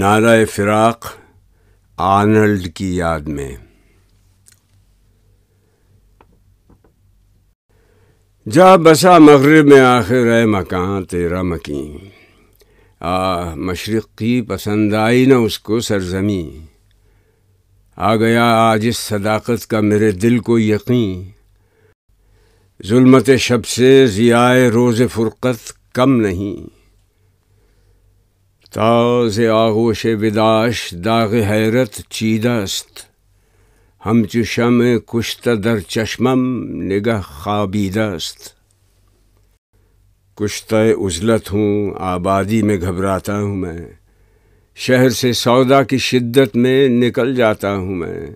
नारा फिराक आनल्ड की याद में जा बसा मगरब में आखिर है मकान तेरा मकी आ मशरक़ की पसंद आई न उसको सरजमी आ गया आज इस सदाकत का मेरे दिल को यकीन जुल्मत शब से ज़ियाए रोज़ फ़ुरक़त कम नहीं ताज आगोश विदाश दाग हैरत चीदस्त हम चुशम कुश्त दर चश्मम निगह खाबीदस्त कुश्त उजलत हूँ आबादी में घबराता हूँ मैं शहर से सौदा की शिद्दत में निकल जाता हूँ मैं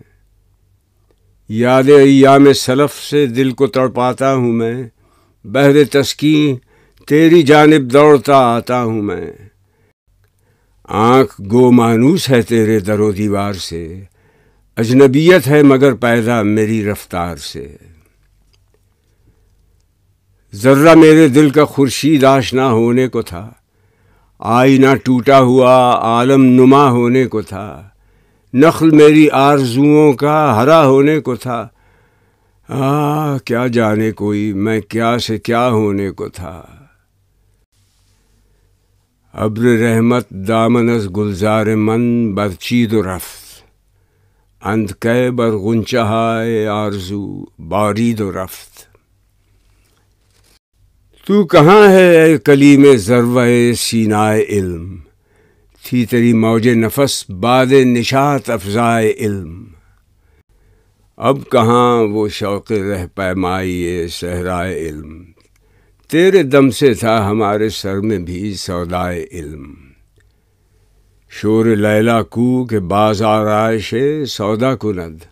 याद अयाम सलफ से दिल को तड़पाता हूँ मैं बहर तस्की तेरी जानब दौड़ता आता हूँ मैं आँख गो मानूस है तेरे दरो दीवार से अजनबियत है मगर पैदा मेरी रफ्तार से ज़र्रा मेरे दिल का खुर्शीद आशना होने को था आईना टूटा हुआ आलम नुमा होने को था नखल मेरी आरजुओं का हरा होने को था आ क्या जाने कोई मैं क्या से क्या होने को था अब्र रहमत दामनस गुलजार मन बरचीद रफ्त अंध कै बर गुंचहाय आरजू बारीद रफ्त तू कहाँ है कली में जरवाए सीनाए इल्म थी तेरी मौज नफस बाद निशात अफजाए इल्म अब कहाँ वो शौक रह पैमाइए सहराए इल्म तेरे दम से था हमारे सर में भी सौदाए इल्म शोर लैला कू के बाजार आयशे सौदा कुनद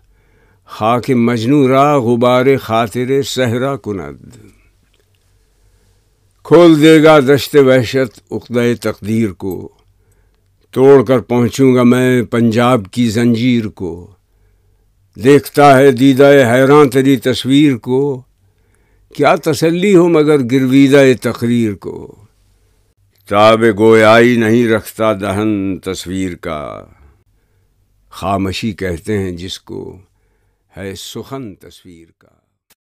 खाक मजनू रा गुबार खातिर सहरा कुनद खोल देगा दश्त वहशत उकद तकदीर को तोड़ कर पहुँचूँगा मैं पंजाब की जंजीर को देखता है दीदा हैरान तेरी तस्वीर को क्या तसल्ली हो मगर गिरवीदा तकरीर को ताब गोयाई नहीं रखता दहन तस्वीर का खामशी कहते हैं जिसको है सुखन तस्वीर का